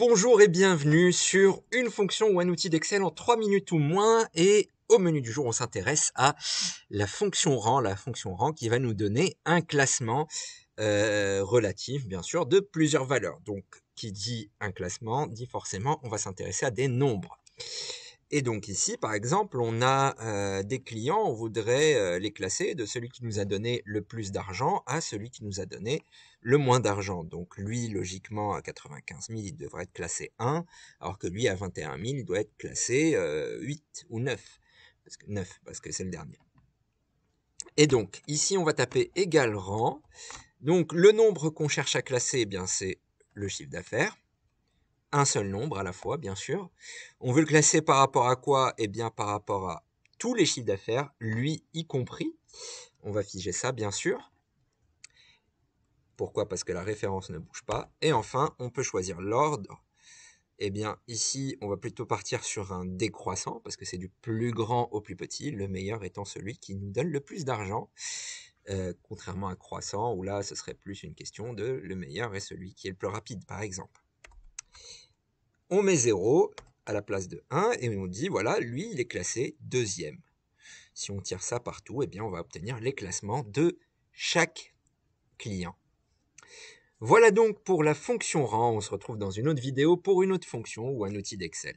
Bonjour et bienvenue sur une fonction ou un outil d'Excel en 3 minutes ou moins et au menu du jour on s'intéresse à la fonction rang, la fonction rang qui va nous donner un classement euh, relatif bien sûr de plusieurs valeurs. Donc qui dit un classement dit forcément on va s'intéresser à des nombres. Et donc ici, par exemple, on a euh, des clients, on voudrait euh, les classer de celui qui nous a donné le plus d'argent à celui qui nous a donné le moins d'argent. Donc lui, logiquement, à 95 000, il devrait être classé 1, alors que lui, à 21 000, il doit être classé 8 euh, ou 9. Parce 9, parce que c'est le dernier. Et donc, ici, on va taper égal rang. Donc, le nombre qu'on cherche à classer, eh bien, c'est le chiffre d'affaires un seul nombre à la fois, bien sûr. On veut le classer par rapport à quoi Eh bien, par rapport à tous les chiffres d'affaires, lui y compris. On va figer ça, bien sûr. Pourquoi Parce que la référence ne bouge pas. Et enfin, on peut choisir l'ordre. Eh bien, ici, on va plutôt partir sur un décroissant, parce que c'est du plus grand au plus petit, le meilleur étant celui qui nous donne le plus d'argent. Euh, contrairement à croissant, où là, ce serait plus une question de le meilleur est celui qui est le plus rapide, par exemple. On met 0 à la place de 1 et on dit, voilà, lui, il est classé deuxième. Si on tire ça partout, eh bien, on va obtenir les classements de chaque client. Voilà donc pour la fonction rang. On se retrouve dans une autre vidéo pour une autre fonction ou un outil d'Excel.